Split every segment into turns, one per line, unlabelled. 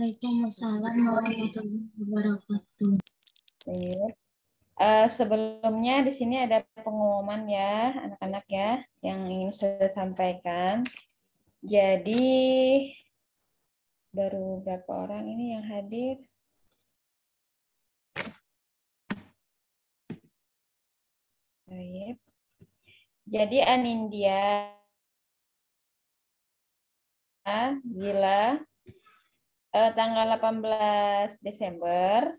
warahmatullahi wabarakatuh.
Uh, sebelumnya di sini ada pengumuman ya anak-anak ya yang ingin saya
sampaikan. Jadi baru berapa orang ini yang hadir? Baik. Jadi Anindia, Gila, uh, tanggal 18 Desember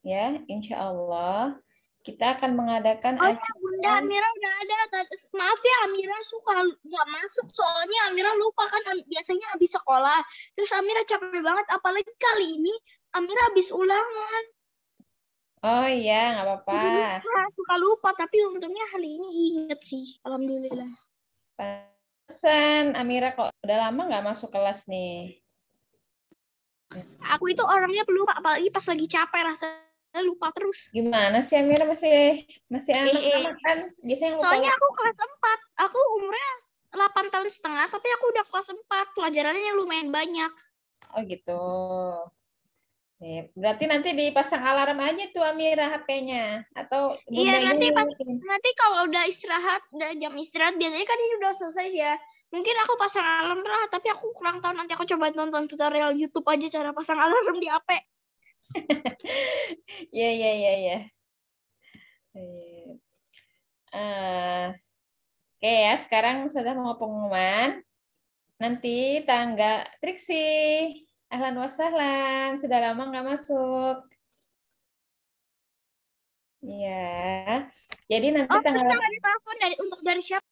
ya insya Allah
kita akan mengadakan oh, iya, acara. Bunda Amira
udah ada. Maaf ya Amira suka nggak masuk soalnya Amira lupa kan biasanya habis sekolah. Terus Amira capek banget apalagi kali ini Amira habis ulangan.
Oh iya, nggak apa-apa. suka lupa, tapi untungnya hari ini inget sih. Alhamdulillah. Pesan, Amira kok udah lama nggak masuk kelas nih? Aku itu orangnya pelupa, apalagi pas lagi capek rasanya lupa terus. Gimana sih Amira masih masih eh, anak e, eh. kan? Biasanya lupa. Soalnya aku
kelas 4. Aku umurnya
8 tahun setengah, tapi aku udah kelas 4. Pelajarannya lumayan banyak. Oh gitu berarti nanti dipasang alarm aja tuh Amira HP-nya atau Iya, nanti pas, nanti kalau udah istirahat, udah jam istirahat biasanya kan ini udah selesai
ya. Mungkin aku pasang alarm lah, tapi aku kurang tahu nanti aku coba nonton tutorial YouTube aja cara
pasang alarm di HP. Iya, iya, iya, iya. Eh, oke ya, sekarang sudah mau pengumuman. Nanti tanggal Triksi Ahlan
wasahlan, sudah lama nggak masuk. Iya. Jadi nanti oh, tanggal ada telepon dari untuk dari siapa?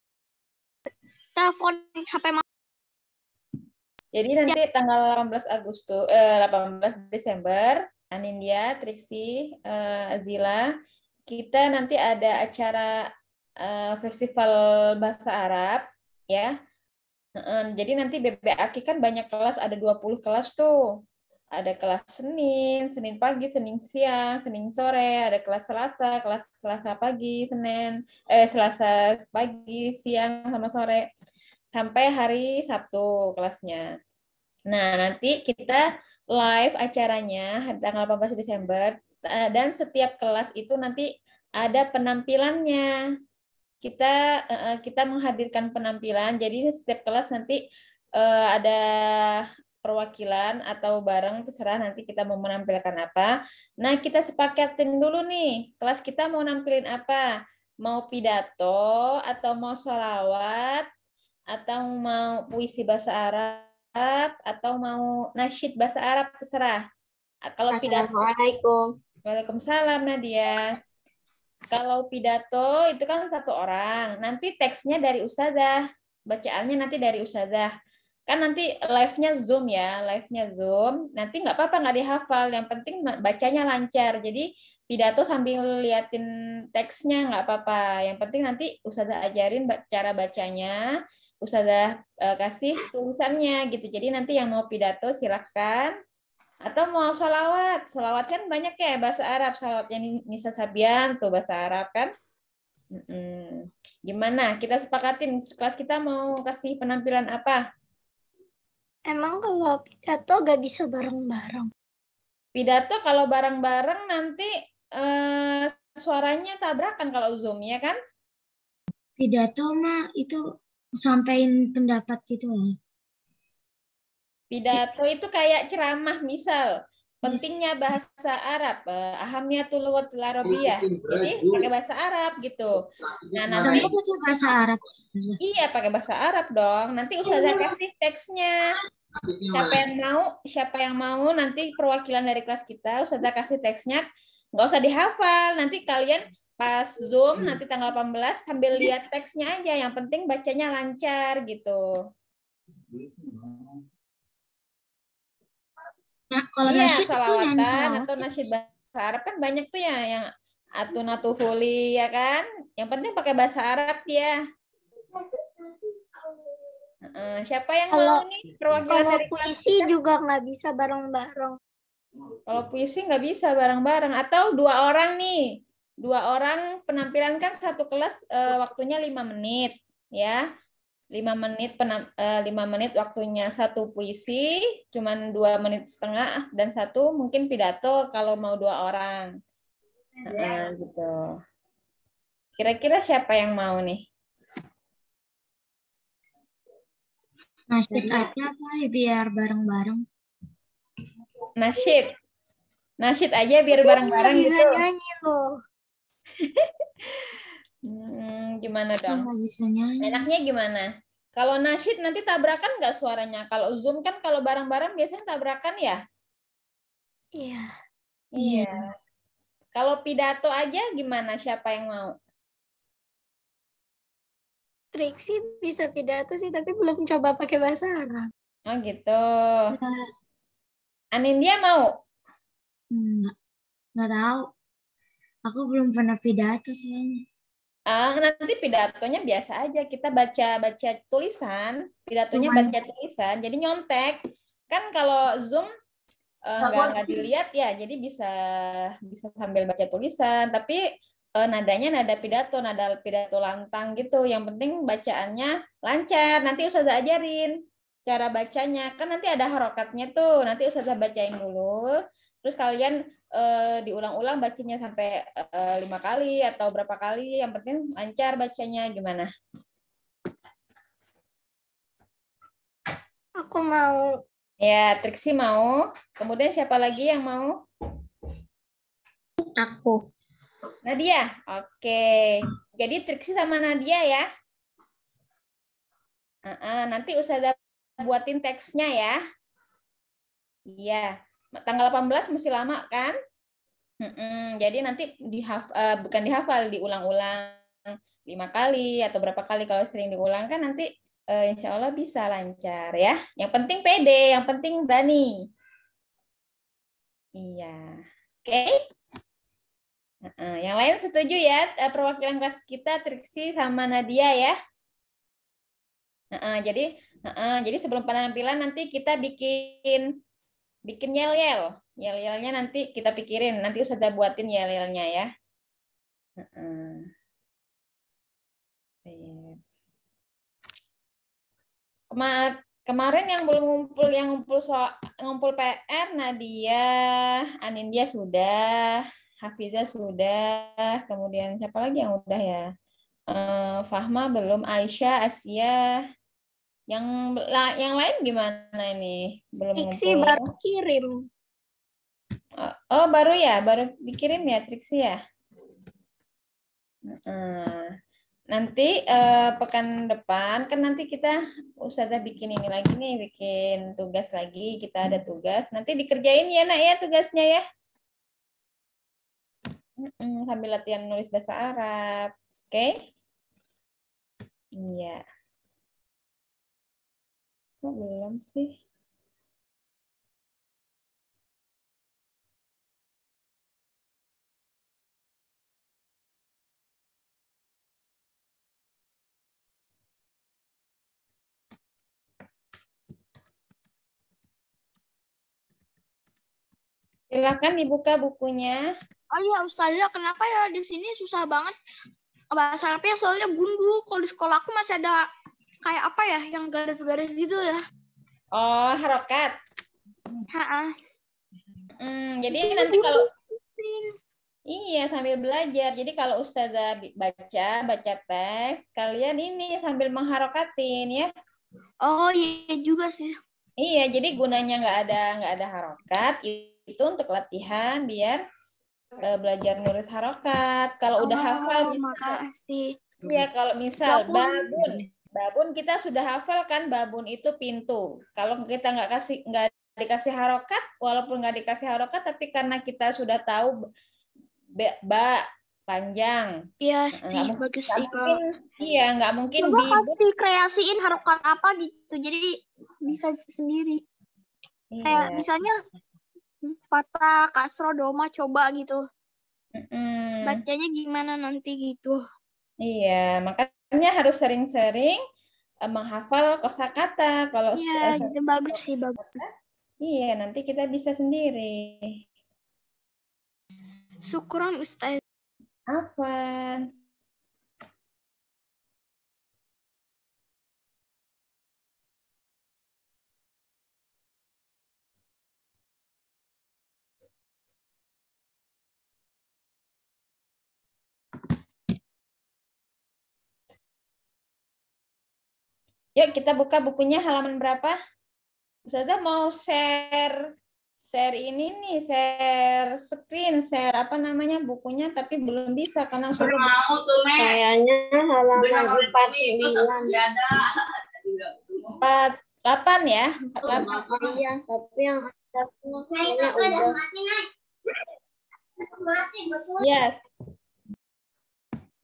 Telepon HP Mama. Jadi nanti siap. tanggal 18 Agustus eh, 18 Desember Anindya, Triksi, eh, Azila, kita nanti ada acara eh, festival bahasa Arab ya jadi nanti BBAK kan banyak kelas, ada 20 kelas tuh. Ada kelas Senin, Senin pagi, Senin siang, Senin sore, ada kelas Selasa, kelas Selasa pagi, Senin, eh Selasa pagi, siang sama sore sampai hari Sabtu kelasnya. Nah, nanti kita live acaranya tanggal 18 Desember eh, dan setiap kelas itu nanti ada penampilannya kita uh, kita menghadirkan penampilan. Jadi setiap kelas nanti uh, ada perwakilan atau bareng terserah nanti kita mau menampilkan apa. Nah, kita sepakatin dulu nih, kelas kita mau nampilin apa? Mau pidato atau mau sholawat atau mau puisi bahasa Arab atau mau nasyid bahasa Arab terserah. Kalau pidato Assalamualaikum. Waalaikumsalam Nadia. Kalau pidato itu kan satu orang. Nanti teksnya dari ustazah. Bacaannya nanti dari ustazah. Kan nanti live-nya Zoom ya, live-nya Zoom. Nanti nggak apa-apa nggak dihafal, yang penting bacanya lancar. Jadi pidato sambil liatin teksnya nggak apa-apa. Yang penting nanti ustazah ajarin cara bacanya, ustazah uh, eh, kasih tulisannya gitu. Jadi nanti yang mau pidato silahkan atau mau sholawat sholawat kan banyak ya bahasa Arab sholawatnya Nisa Sabian tuh bahasa Arab kan gimana kita sepakatin kelas kita mau kasih penampilan apa emang kalau pidato gak bisa bareng-bareng pidato kalau bareng-bareng nanti eh, suaranya tabrakan kalau zoom ya kan
pidato mah itu sampaikan pendapat gitu loh
Pidato itu kayak ceramah misal pentingnya bahasa Arab, eh, ahamnya tuh luwat Arabia. Jadi pakai bahasa Arab gitu. Nah, nah nanti pakai nah, bahasa Arab. Iya, pakai bahasa Arab dong. Nanti saya kasih teksnya.
Siapa yang
mau, siapa yang mau nanti perwakilan dari kelas kita saya kasih teksnya. Nggak usah dihafal. Nanti kalian pas Zoom hmm. nanti tanggal 18 sambil lihat teksnya aja. Yang penting bacanya lancar gitu. Nah, kalau iya, nasyid itu nyanyi salawat. atau ya? nasyid bahasa Arab kan banyak tuh ya yang atunatuhuli ya kan. Yang penting pakai bahasa Arab ya. siapa yang kalau, mau nih perwakilan kalau dari puisi kita? juga nggak bisa bareng-bareng. Kalau puisi nggak bisa bareng-bareng atau dua orang nih. Dua orang penampilan kan satu kelas uh, waktunya lima menit ya lima menit penam, uh, lima menit waktunya satu puisi, cuman dua menit setengah dan satu mungkin pidato kalau mau dua orang. Ya. uh, gitu. Kira-kira siapa yang mau nih?
nasib aja pak biar bareng-bareng.
nasid nasid aja biar bareng-bareng iya,
gitu.
Hmm, gimana dong? bisa nyanyi. Enaknya gimana? Kalau nasyid nanti tabrakan nggak suaranya? Kalau zoom kan kalau barang-barang biasanya tabrakan ya?
Iya. iya. Iya. Kalau pidato aja gimana? Siapa yang mau? Triksi bisa pidato sih, tapi belum coba pakai bahasa Arab. Oh gitu. Nah. Anindya mau? Nggak, nggak tahu. Aku belum pernah
pidato sih. Uh, nanti pidatonya biasa aja kita baca baca tulisan pidatonya Cuman. baca tulisan jadi nyontek kan kalau zoom eh, nggak uh, nggak dilihat ya jadi bisa bisa sambil baca tulisan tapi uh, nadanya nada pidato nada pidato lantang gitu yang penting bacaannya lancar nanti ustazah ajarin cara bacanya kan nanti ada harokatnya tuh nanti ustazah bacain dulu terus kalian uh, diulang-ulang bacanya sampai eh, lima kali atau berapa kali yang penting lancar bacanya gimana aku mau ya Triksi mau kemudian siapa lagi yang mau aku Nadia oke jadi Triksi sama Nadia ya uh -uh, nanti usaha buatin teksnya ya iya tanggal 18 masih lama kan? Mm-mm, jadi nanti dihaf, uh, eh, bukan dihafal, diulang-ulang lima kali atau berapa kali kalau sering diulang kan nanti uh, insya Allah bisa lancar ya. Yang penting pede, yang penting berani. Iya, oke. Okay? Uh -uh. Yang lain setuju ya eh, perwakilan kelas kita Triksi sama Nadia ya. Uh -uh, jadi, uh -uh, jadi sebelum penampilan nanti kita bikin bikin yel-yel.
Yel-yelnya nanti kita pikirin, nanti Ustazah buatin yel-yelnya ya.
Kemar kemarin yang belum ngumpul yang ngumpul so ngumpul PR Nadia, Anindya sudah, Hafiza sudah, kemudian siapa lagi yang udah ya? Eh, Fahma belum, Aisyah, Asia, yang yang lain gimana ini? Belum Triksi baru kirim. Oh, oh, baru ya, baru dikirim ya Triksi ya. Nanti eh, pekan depan kan nanti kita Ustazah bikin ini lagi nih, bikin tugas lagi. Kita ada tugas. Nanti dikerjain
ya Nak ya tugasnya ya. sambil latihan nulis bahasa Arab. Oke. Okay? Iya. Kok belum sih? Silakan dibuka bukunya. Oh iya, Ustazah, kenapa ya di sini susah
banget bahasa Arabnya soalnya gundu. Kalau di sekolah aku masih ada kayak apa ya yang
garis-garis gitu ya oh harokat ha hmm, jadi nanti kalau Iya, sambil belajar. Jadi kalau ustazah baca, baca teks, kalian ini sambil mengharokatin ya. Oh iya juga sih. Iya, jadi gunanya nggak ada nggak ada harokat itu untuk latihan biar uh, belajar nulis harokat. Kalau oh, udah hafal, oh, makasih. Iya, kalau misal babun, Babun kita sudah hafal kan babun itu pintu. Kalau kita nggak kasih nggak dikasih harokat, walaupun nggak dikasih harokat, tapi karena kita sudah tahu ba, ba panjang. Iya sih, gak bagus sih kalau. Iya, nggak mungkin. Coba pasti kreasiin harokat
apa gitu, jadi bisa sendiri. Iya. Kayak misalnya Fata, hmm, Kasro, Doma, coba gitu. Mm. Bacanya gimana
nanti gitu. Iya, makanya makanya harus sering-sering uh, menghafal kosakata kalau ya, eh, itu bagus sih bagus iya nanti kita bisa
sendiri syukuran ustaz apa Yuk kita buka bukunya halaman berapa? Ustazah mau share share
ini nih, share screen, share apa namanya bukunya tapi belum bisa karena saya
mau tuh, Kayaknya halaman
49. 48 ya, 48. Iya, tapi yang atasnya Yes.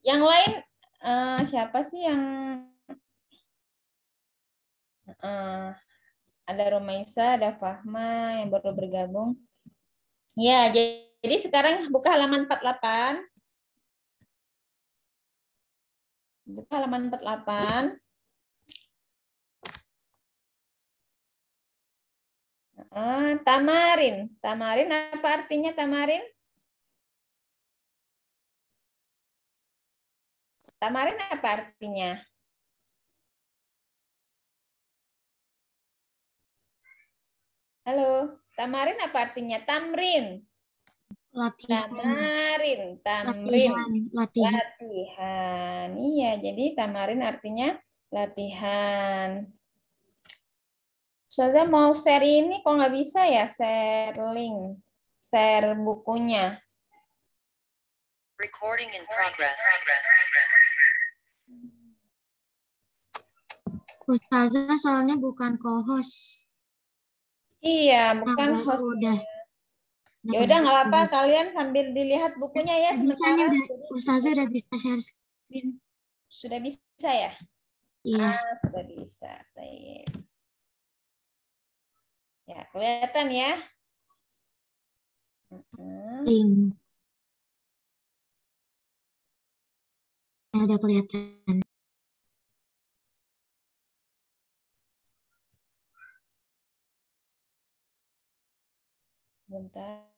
Yang lain uh, siapa sih yang Uh, ada Romaisa, ada Fahma yang baru bergabung.
Ya, jadi sekarang buka halaman 48. Buka halaman 48. Uh, tamarin. Tamarin apa artinya tamarin? Tamarin apa artinya? Halo, tamarin apa
artinya? Tamrin.
Latihan. Tamarin,
tamrin. Latihan. latihan. latihan. Iya, jadi tamarin artinya latihan. Saya mau share ini, kok nggak bisa ya share
link, share bukunya. Recording in progress. Ustazah soalnya bukan co-host. Iya, bukan nah, host. Udah.
ya udah nggak apa-apa nah, kalian sambil dilihat bukunya ya sebenarnya. Ustazah
udah
bisa share screen. Sudah bisa ya? Iya. Ah, sudah bisa. Baik. Ya, kelihatan ya. Hmm. Ya, udah kelihatan. Bentar.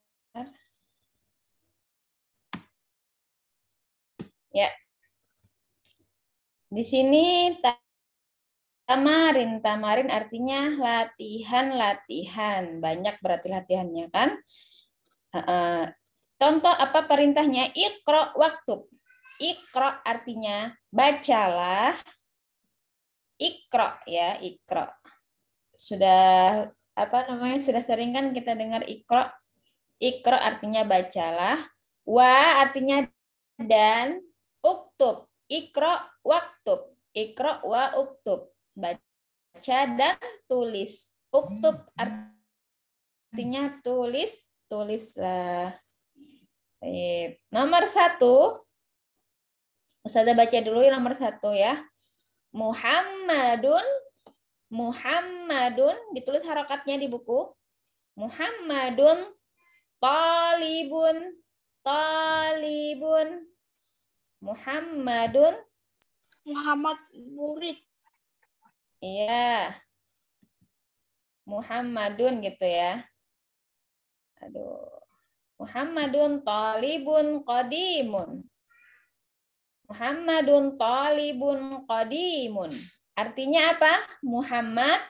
Ya. Di sini tamarin,
tamarin artinya latihan-latihan. Banyak berarti latihannya kan? Contoh apa perintahnya? Ikro waktu. Ikro artinya bacalah. Ikro ya, ikro. Sudah apa namanya sudah sering kan kita dengar ikro ikro artinya bacalah wa artinya dan uktub ikro waktu ikro wa uktub baca dan tulis uktub hmm. artinya tulis tulislah Baik. nomor satu Ustazah baca dulu nomor satu ya Muhammadun Muhammadun ditulis harokatnya di buku. Muhammadun talibun talibun Muhammadun Muhammad murid. Iya. Muhammadun gitu ya. Aduh. Muhammadun talibun qadimun. Muhammadun talibun qadimun. Artinya apa?
Muhammad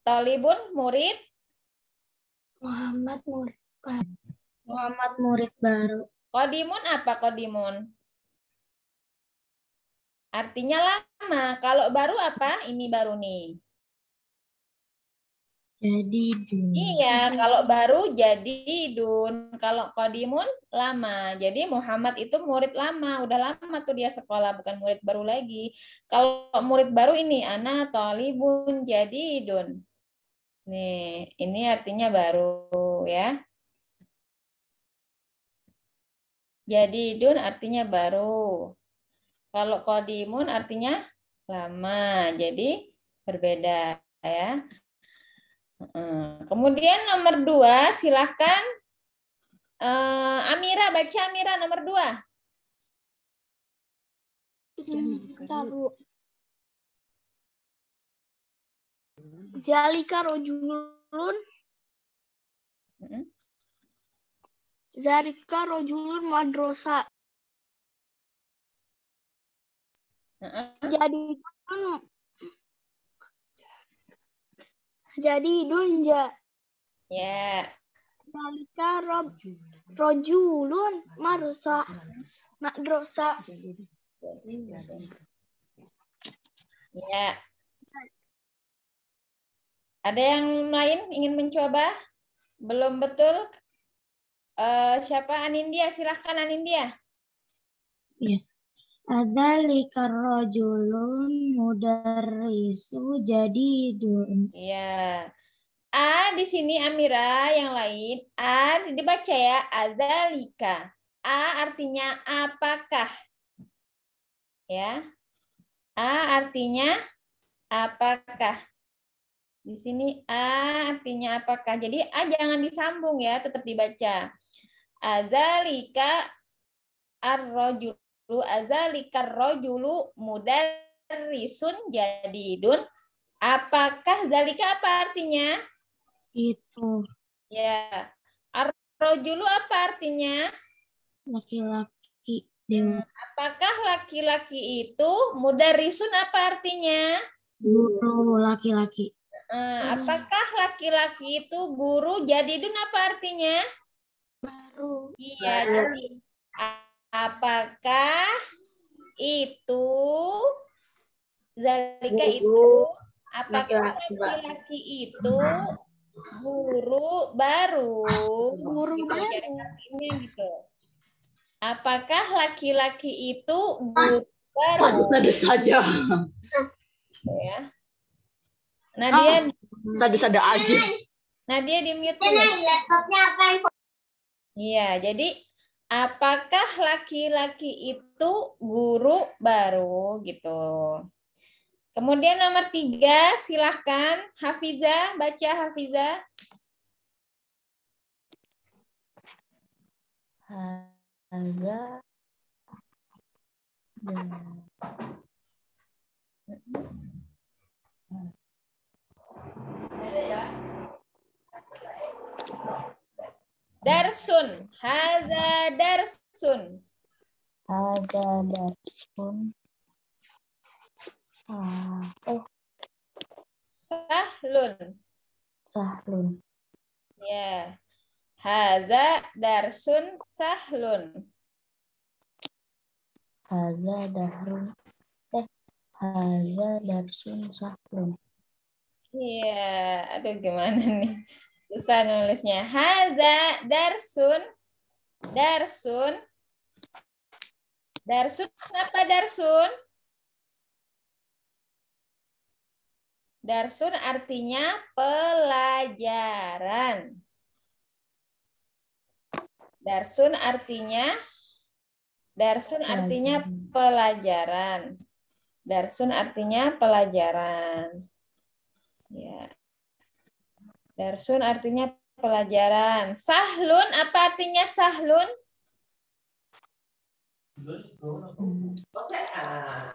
Tolibun murid Muhammad murid baru. Muhammad murid baru. Kodimun apa kodimun? Artinya lama. Kalau baru apa? Ini baru nih. Jadi dun. Iya,
kalau baru jadi dun. Kalau kodimun lama. Jadi Muhammad itu murid lama, udah lama tuh dia sekolah, bukan murid baru lagi. Kalau murid baru ini ana tolibun jadi dun. Nih, ini artinya baru ya. Jadi dun artinya baru. Kalau kodimun artinya lama. Jadi berbeda ya. Kemudian
nomor dua, silahkan uh, eh, Amira baca Amira nomor dua. Jalika Zalika rojulun Zalika rojulun madrosa. Jadi jadi dunja. Ya. Yeah.
Dalika rob rojulun marsa
madrosa. Ya. Ada yang lain ingin mencoba?
Belum betul? Uh, siapa Anindia? Silahkan Anindia.
Iya. Yeah rojulun
mudarisu jadi dun. Iya. A di sini Amira yang lain. A dibaca ya lika. A artinya apakah? Ya. A artinya apakah? Di sini A artinya apakah? Jadi A jangan disambung ya, tetap dibaca. lika ar rojulun lu azalikar rojulu mudarrisun dun Apakah zalika apa artinya? Itu. Ya. arrojulu apa artinya? Laki-laki hmm, Apakah laki-laki itu mudarrisun apa artinya?
Guru laki-laki.
Eh, hmm. apakah laki-laki itu guru jadi dun apa artinya? Baru. Iya, jadi Apakah itu Zalika itu apakah laki-laki itu guru baru? Guru gitu baru. gitu. Apakah laki-laki itu guru baru? Sadu-sadu saja. Gitu ya. Nadia. Oh, ah, sadu aja. Nadia di mute dulu. Iya, jadi apakah laki-laki itu guru baru gitu. Kemudian nomor tiga, silahkan Hafiza, baca Hafiza.
Hafiza. Hmm.
Darsun. Haza darsun.
Haza darsun. Ah, oh. Sahlun. Sahlun.
Ya. Haza darsun sahlun.
Haza darsun, Eh, haza
darsun sahlun.
Iya, aduh gimana nih. Susah nulisnya. Haza darsun. Darsun. Darsun kenapa darsun? Darsun artinya pelajaran. Darsun artinya Darsun artinya pelajaran. Darsun artinya pelajaran. Ya. Darsun artinya pelajaran. Sahlun apa artinya sahlun?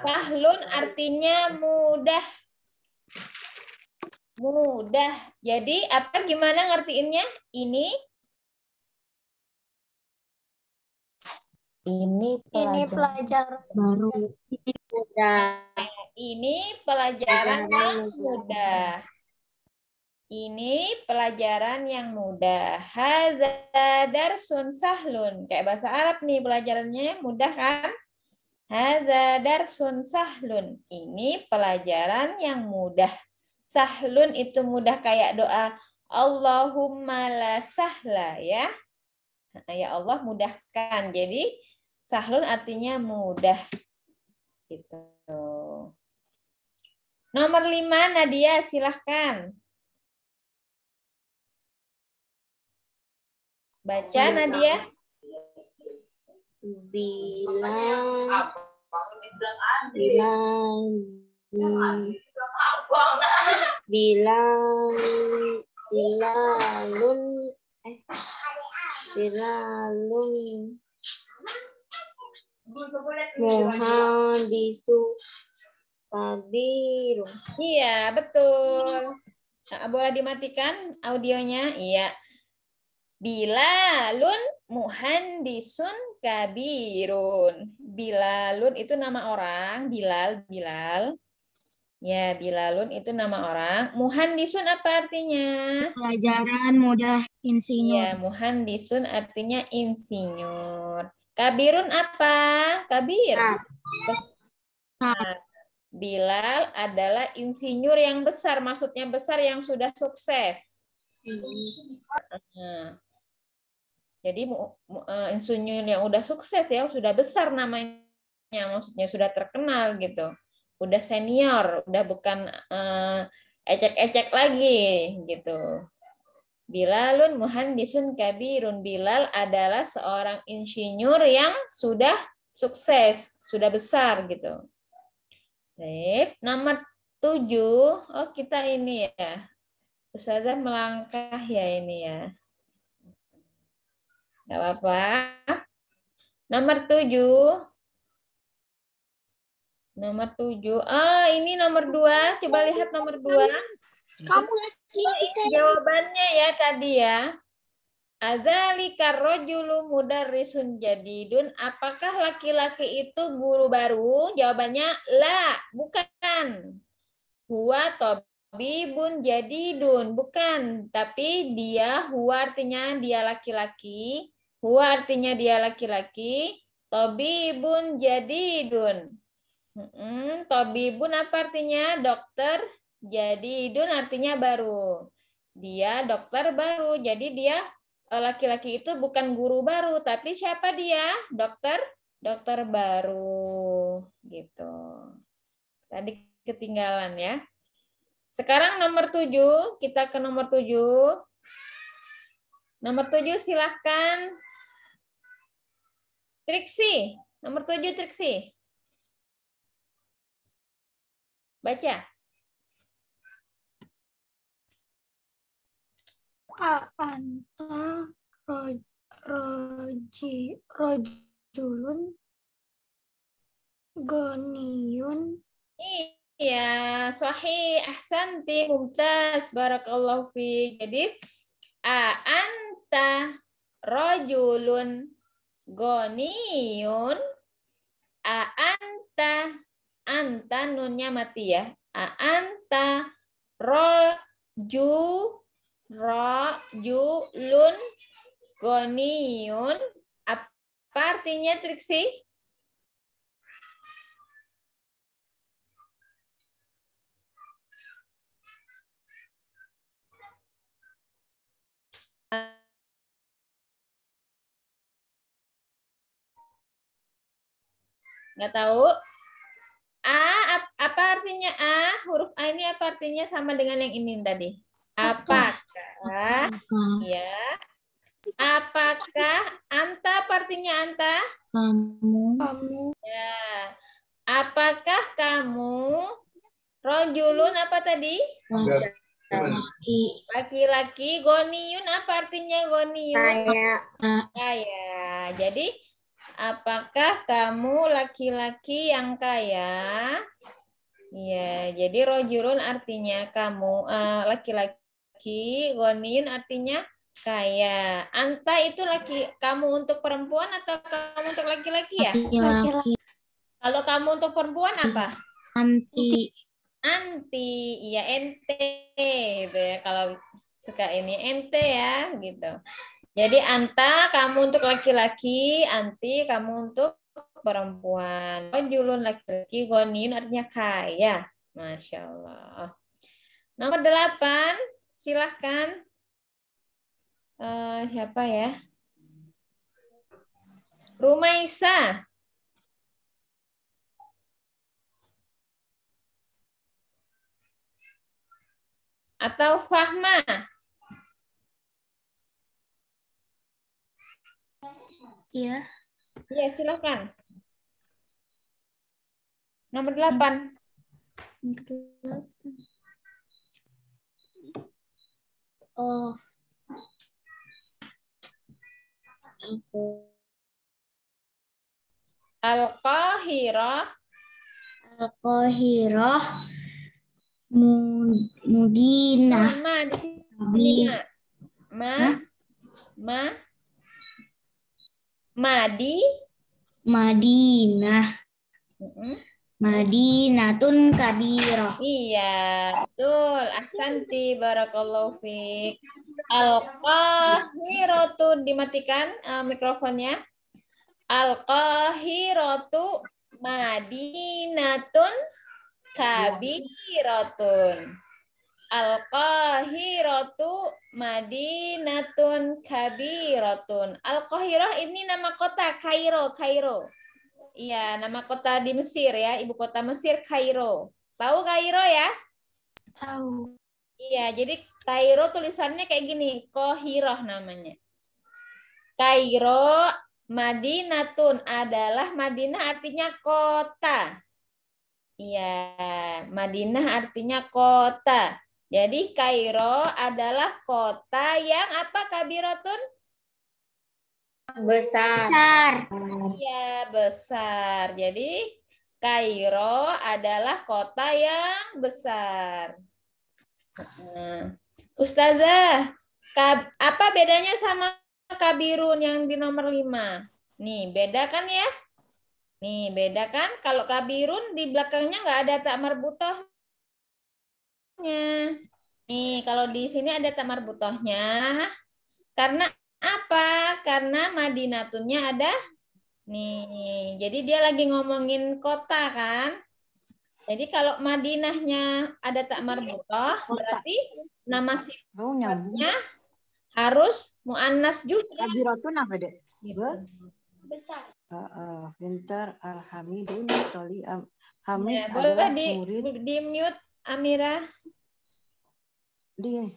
Sahlun artinya
mudah. Mudah. Jadi apa gimana ngertiinnya? Ini ini pelajaran, ini pelajaran baru. Mudah. Ini
pelajaran yang mudah. Ini pelajaran yang mudah. Hazadar sun sahlun. Kayak bahasa Arab nih pelajarannya mudah kan? Hazadar sun sahlun. Ini pelajaran yang mudah. Sahlun itu mudah kayak doa Allahumma la sahla ya. Nah, ya Allah mudahkan. Jadi sahlun artinya mudah. Gitu.
Nomor lima Nadia silahkan. Baca Nadia. Bilang bilang bilang bilalun
eh bilalun muhadisu
kabiru. Iya, betul. Nah, boleh dimatikan audionya? Iya. Bilalun muhandisun kabirun. Bilalun itu nama orang, Bilal, Bilal. Ya, Bilalun itu nama orang. Muhandisun apa artinya? Pelajaran mudah insinyur. Ya, muhandisun artinya insinyur. Kabirun apa? Kabir. Nah, Bilal adalah insinyur yang besar, maksudnya besar yang sudah sukses.
Iya.
Jadi eh, insinyur yang udah sukses ya, sudah besar namanya, maksudnya sudah terkenal gitu, udah senior, udah bukan eh, ecek-ecek uh, lagi gitu. Bilalun muhandisun kabirun Bilal adalah seorang insinyur yang sudah sukses, sudah besar gitu. Baik, nomor tujuh, oh kita ini ya, Ustazah melangkah ya ini ya gak apa-apa. Nomor tujuh. Nomor tujuh. Ah, ini nomor dua. Coba lihat nomor dua. Kamu oh, ini iya, jawabannya ya tadi ya. Azali Azalika rojulu Jadi Dun Apakah laki-laki itu guru baru? Jawabannya la, bukan. bun Jadi Dun bukan. Tapi dia hua artinya dia laki-laki. Huwa artinya dia laki-laki. Tobi jadi jadidun. Hmm, tobibun apa artinya? Dokter jadi jadidun artinya baru. Dia dokter baru. Jadi dia eh, laki-laki itu bukan guru baru, tapi siapa dia? Dokter, dokter baru gitu. Tadi ketinggalan ya. Sekarang nomor tujuh kita ke nomor tujuh
Nomor tujuh silahkan Triksi, nomor tujuh Triksi. Baca. Anta roji rojulun Goniun. Iya,
suahi ahsanti mumtaz barakallahu fi. Jadi anta rojulun Goniun, a anta anta nunnya mati ya. A anta roju rojulun goniun apa artinya
Triksi? Nggak tahu? A apa artinya A?
Huruf A ini apa artinya sama dengan yang ini tadi? Apakah? Ya. Apakah anta artinya anta? Kamu. Kamu. Ya. Apakah kamu rojulun apa tadi?
Laki.
Laki-laki. Goniun apa artinya goniun? Kaya. Kaya. Jadi Apakah kamu laki-laki yang kaya? Ya, jadi rojurun artinya kamu eh, laki-laki, uh, goniun artinya kaya. Anta itu laki kamu untuk perempuan atau kamu untuk laki-laki ya? Laki-laki. Kalau kamu untuk perempuan apa? Anti. Anti, iya ente gitu ya. Kalau suka ini ente ya gitu. Jadi anta kamu untuk laki-laki, anti kamu untuk perempuan. Oh, Julun laki-laki gonin artinya kaya. Masya Allah. Nomor delapan, silahkan. Uh, siapa ya? Rumaisa.
Atau Fahma. Iya. Iya, silakan. Nomor delapan. Oh. Al-Qahirah Al-Qahirah
Mudinah Ma, ma, ma, Madi
Madinah. Madinatun kabiro
Iya, betul. Ahsanti barakallahu fiik. Al-Qahiratu dimatikan uh, mikrofonnya. Al-Qahiratu Madinatun kabiratun. Al-Qahiratu Madinatun Kabiratun. Al-Qahirah ini nama kota Kairo, Kairo. Iya, nama kota di Mesir ya, ibu kota Mesir Kairo. Tahu Kairo ya? Tahu. Iya, jadi Kairo tulisannya kayak gini, Kohiroh namanya. Kairo Madinatun adalah Madinah artinya kota. Iya, Madinah artinya kota. Jadi Kairo adalah kota yang apa Kabirotun? Besar. Besar. Iya, besar. Jadi Kairo adalah kota yang besar. Nah, Ustazah, apa bedanya sama Kabirun yang di nomor 5? Nih, beda kan ya? Nih, beda kan? Kalau Kabirun di belakangnya nggak ada tak marbutoh butohnya. Nih, kalau di sini ada tamar butohnya. Karena apa? Karena madinatunnya ada nih. Jadi dia lagi ngomongin kota kan? Jadi kalau Madinahnya ada tamar iya. butoh, berarti nama oh, sifatnya harus muannas juga. Kabiratun apa deh? Gitu. Besar. Uh, uh, Winter alhamidun toli am, ya, hamid ya, boleh di, di mute Amira? Dia.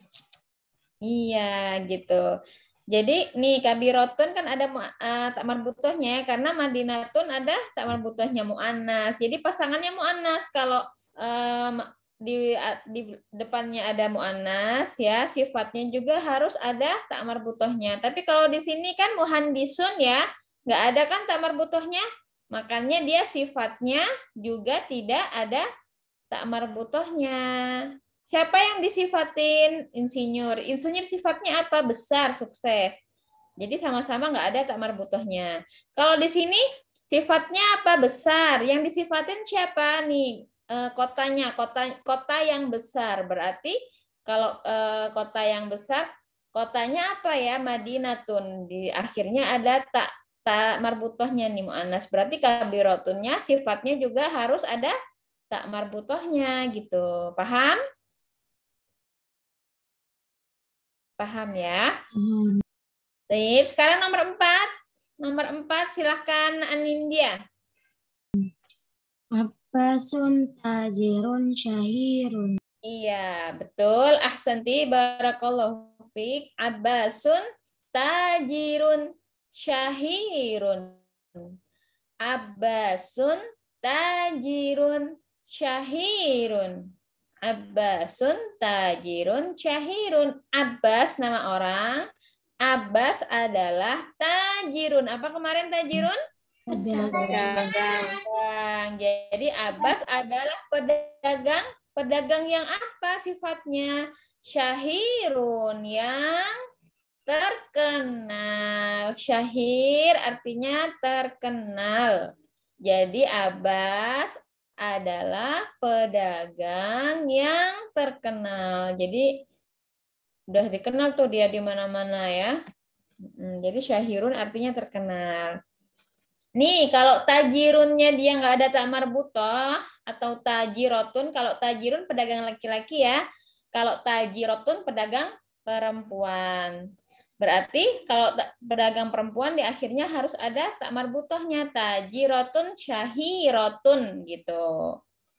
Iya, gitu. Jadi nih kabirotun kan ada uh, eh, takmar butuhnya ya, karena madinatun ada takmar butuhnya mu'anas. Jadi pasangannya mu'anas. Kalau um, di, di depannya ada mu'anas ya, sifatnya juga harus ada takmar butuhnya. Tapi kalau di sini kan muhandisun ya, nggak ada kan takmar butuhnya. Makanya dia sifatnya juga tidak ada tak marbutohnya. Siapa yang disifatin? Insinyur. Insinyur sifatnya apa? Besar, sukses. Jadi sama-sama nggak ada tak marbutohnya. Kalau di sini sifatnya apa? Besar. Yang disifatin siapa? Nih, eh, kotanya, kota kota yang besar. Berarti kalau eh, kota yang besar, kotanya apa ya? Madinatun. Di akhirnya ada tak tak marbutohnya nih mu'anas. Berarti kabirotunnya sifatnya juga harus ada tak marbutohnya
gitu. Paham? Paham ya? Hmm. Sekarang nomor empat. Nomor empat silahkan
Anindya.
Abbasun tajirun
syahirun. Iya, betul. Ahsanti barakallahu fiq. Abbasun tajirun syahirun. Abbasun tajirun syahirun. Abbasun tajirun syahirun. Abbas nama orang. Abbas adalah tajirun. Apa kemarin tajirun? Pedagang. Jadi Abbas adalah pedagang. Pedagang yang apa sifatnya? Syahirun yang terkenal. Syahir artinya terkenal. Jadi Abbas adalah pedagang yang terkenal. Jadi udah dikenal tuh dia di mana-mana ya. Jadi syahirun artinya terkenal. Nih kalau tajirunnya dia nggak ada tamar butoh atau tajirotun. Kalau tajirun pedagang laki-laki ya. Kalau tajirotun pedagang perempuan. Berarti kalau pedagang perempuan di akhirnya harus ada tak marbutoh nyata, jirotun syahirotun gitu.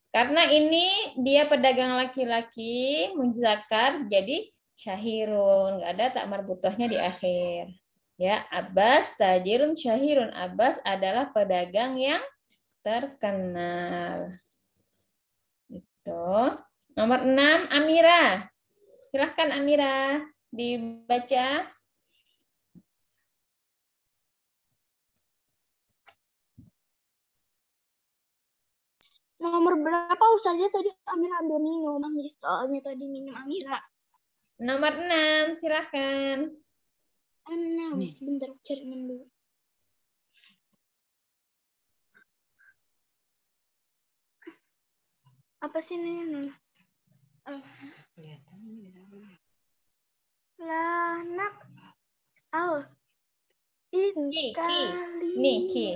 Karena ini dia pedagang laki-laki muzakar jadi syahirun, Gak ada tak marbutohnya di akhir. Ya, Abbas tajirun syahirun. Abbas adalah pedagang yang terkenal. itu Nomor enam Amira. Silahkan Amira dibaca.
Nomor berapa usahanya tadi Amira ambil minum? Soalnya tadi minum Amira. Nomor enam, silakan. enam sebentar cari dulu. Apa sih ini?
Uh. Eh. Lanak. Oh. Ini Niki. Niki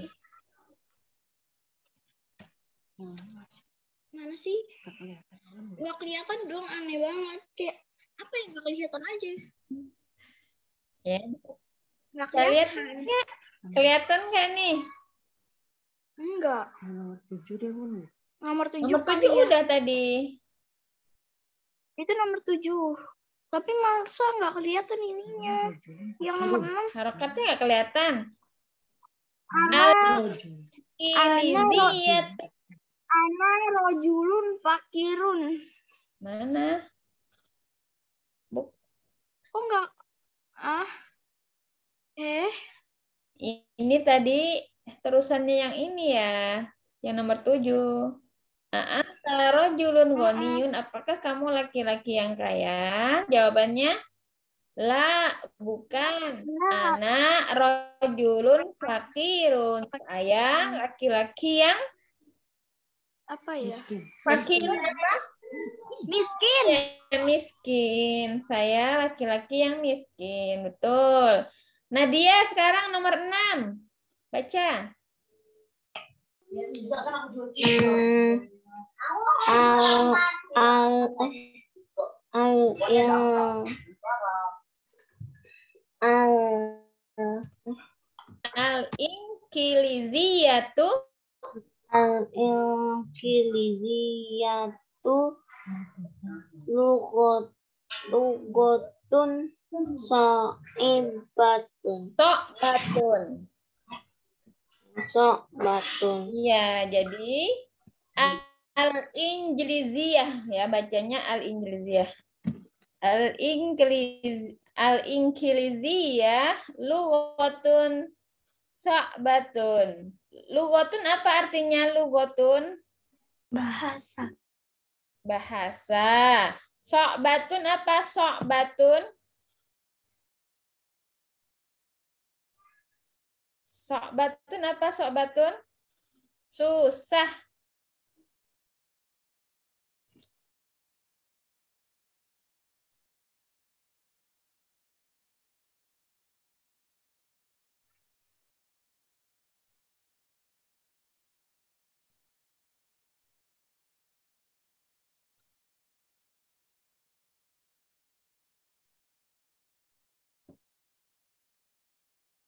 mana sih Gak kelihatan gak kelihatan dong aneh banget kayak apa yang gak kelihatan aja
ya
Gak kelihatan Gak kelihatan kayak nih enggak nomor
tujuh deh Bun.
nomor tujuh nomor kan tujuh ya. udah tadi
itu nomor tujuh tapi masa nggak kelihatan ininya
yang nomor enam harokatnya nggak kelihatan
Al Iliziyat
Ana rojulun fakirun. Mana? Bu. Kok enggak? Ah. Eh. Ini tadi terusannya yang ini ya. Yang nomor tujuh. Ana rojulun ah, ah. goniun. Apakah kamu laki-laki yang kaya? Jawabannya La, bukan. Anak rojulun fakirun. ayah laki-laki yang apa ya? Miskin. Miskin apa? Miskin. Ya, ya, miskin. Saya laki-laki yang miskin, betul. nah dia sekarang nomor enam Baca.
Hmm, al al al al al al al Al-Inqiliziyatu
lugot lugotun
batun So'ibatun.
batun
Iya, jadi Al-Inqiliziyah ya bacanya Al-Inqiliziyah. Al-Inqiliz Al-Inqiliziyah so batun Lugotun apa artinya lugotun?
Bahasa. Bahasa. Sok batun apa sok batun? Sok batun apa sok batun? Susah.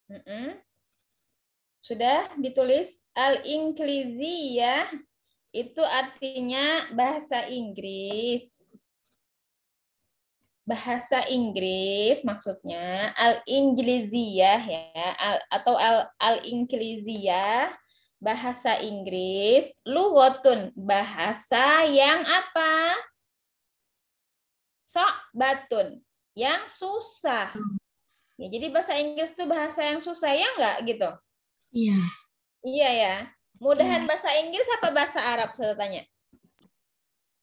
Mm -mm. Sudah ditulis
al ya. itu artinya bahasa Inggris. Bahasa Inggris maksudnya al-ingliziyah ya al, atau al al bahasa Inggris lugotun bahasa yang apa? sok batun yang susah Ya, jadi bahasa Inggris itu bahasa yang susah ya enggak gitu? Iya. Iya ya. Mudahan ya. bahasa Inggris apa bahasa Arab saya tanya?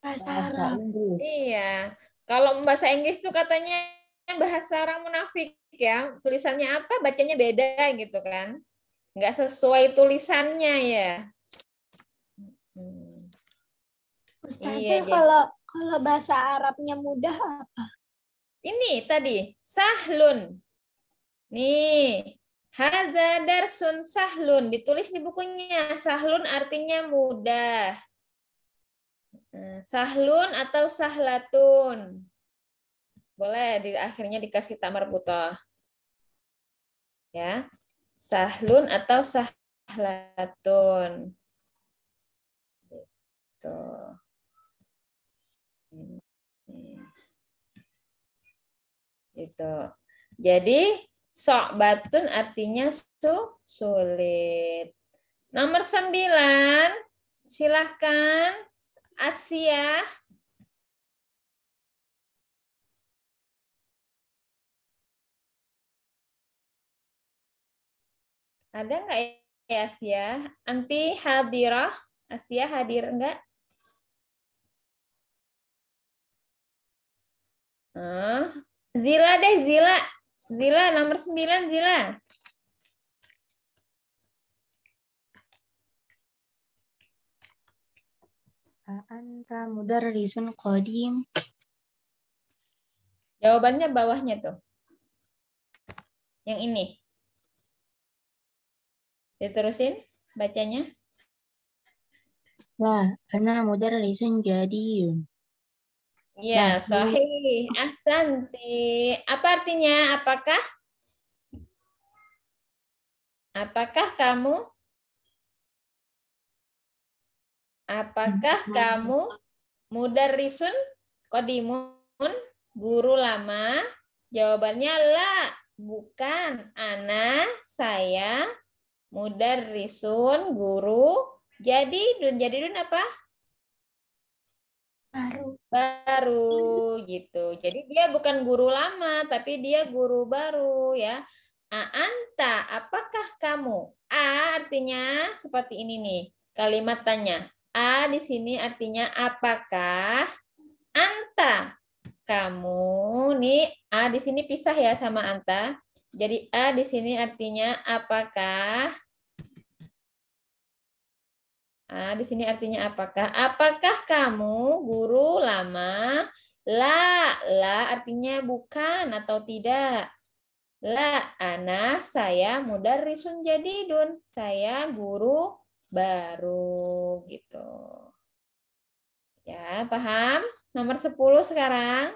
Bahasa, Arab.
Iya. Kalau bahasa Inggris itu katanya bahasa orang munafik ya. Tulisannya apa? Bacanya beda gitu kan? Enggak sesuai tulisannya ya.
Hmm. Ustazah iya, kalau
iya. kalau bahasa Arabnya mudah apa? Ini tadi sahlun Nih, haza darsun sahlun. Ditulis di bukunya. Sahlun artinya mudah. Nah, sahlun atau sahlatun. Boleh di akhirnya dikasih tamar butoh.
Ya. Sahlun atau sahlatun. Gitu. Gitu.
Jadi So'batun artinya su sulit. Nomor
sembilan, silahkan Asia. Ada nggak ya Asia? Anti hadirah? Asia hadir nggak? Hmm. Zila deh, Zila. Zila, nomor 9, Zila. Anta mudarrisun
kodim. Jawabannya bawahnya tuh. Yang ini. Diterusin bacanya.
Wah, ana mudarrisun jadiyun.
Ya, sahih. Asanti. Apa artinya? Apakah
Apakah kamu Apakah hmm. kamu risun
kodimun guru lama? Jawabannya la, bukan ana, saya risun guru. Jadi dun jadi dun apa? baru baru gitu jadi dia bukan guru lama tapi dia guru baru ya A anta, apakah kamu? A artinya seperti ini nih, kalimat tanya. A di sini artinya apakah? Anta, kamu nih A di sini pisah ya sama Anta. Jadi A di sini artinya apakah Ah, di sini artinya apakah? Apakah kamu guru lama? La, la artinya bukan atau tidak. La, ana, saya jadi dun. Saya guru baru gitu. Ya, paham?
Nomor 10 sekarang.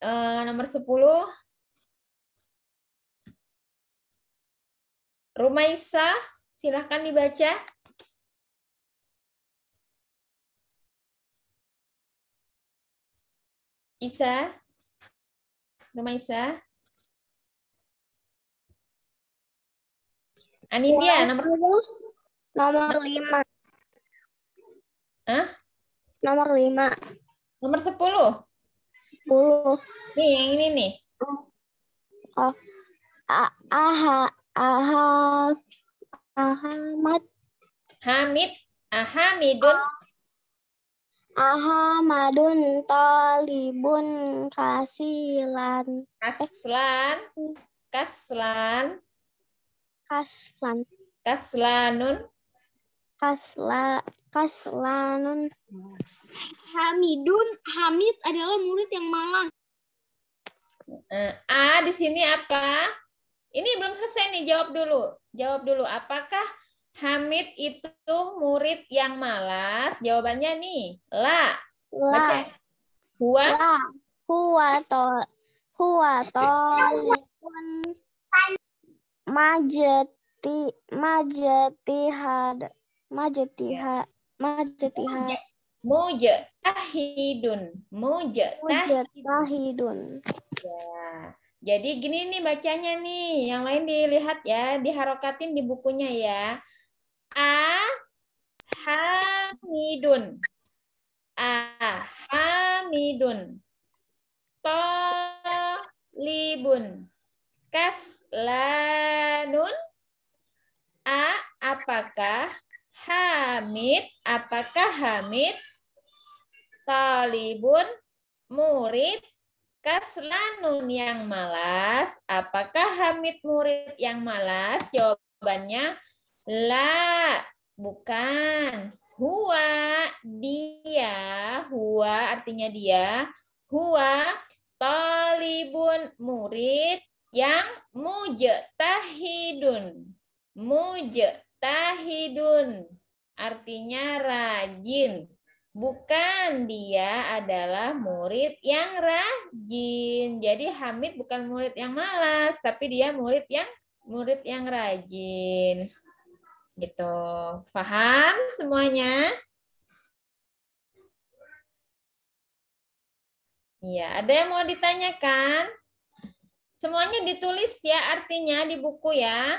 E, nomor 10. Rumaisa Silahkan dibaca. Isa, rumah Isa. Anisia, nomor nomor lima. Hah? Nomor
lima. Nomor sepuluh. Sepuluh. Nih yang ini nih.
Oh. Aha, aha, Ahmad. Hamid. Ahamidun.
Ahamadun tolibun kasilan.
Kaslan. Kaslan. Kaslan. Kaslanun.
Kasla, kaslanun.
Hamidun, Hamid adalah murid yang malang. Eh, A di sini apa? Ini belum selesai nih, jawab dulu. Jawab dulu, apakah Hamid itu murid yang malas? Jawabannya nih, la.
la. Huwa. La. Huwa to. Huwa to. Majeti. Majeti had. Majeti had. Majeti had. Muje.
Tahidun. Muje. Tahidun. Ya. Jadi gini nih bacanya nih, yang lain dilihat ya, diharokatin di bukunya ya. A hamidun. A hamidun. Tolibun. Kaslanun. A apakah Hamid apakah Hamid? Talibun murid Kaslanun yang malas, apakah Hamid murid yang malas? Jawabannya la, bukan. Hua dia, hua artinya dia, hua. Tolibun murid yang mujahidun, mujahidun artinya rajin. Bukan, dia adalah murid yang rajin. Jadi Hamid bukan murid yang malas, tapi dia murid yang murid yang rajin.
Gitu. Paham semuanya? Iya, ada yang mau ditanyakan?
Semuanya ditulis ya artinya di buku ya.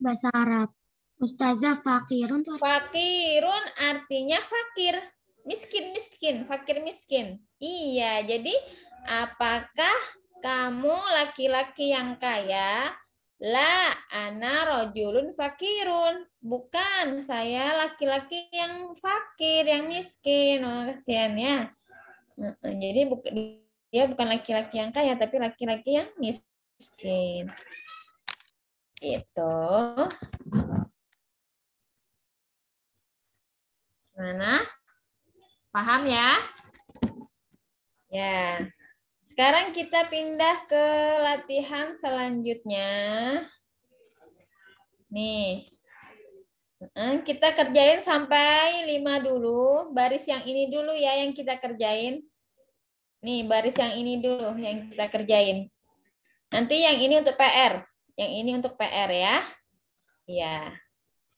Bahasa Arab. Ustazah
fakirun tuh
fakirun artinya fakir miskin miskin fakir miskin iya jadi apakah kamu laki-laki yang kaya la ana rojulun fakirun bukan saya laki-laki yang fakir yang miskin oh, kasihan ya jadi dia bukan laki-laki yang kaya tapi laki-laki yang miskin
itu Mana? Paham ya?
Ya. Sekarang kita pindah ke latihan selanjutnya. Nih. Kita kerjain sampai lima dulu. Baris yang ini dulu ya yang kita kerjain. Nih, baris yang ini dulu yang kita kerjain. Nanti yang ini untuk PR. Yang ini untuk PR ya. Ya,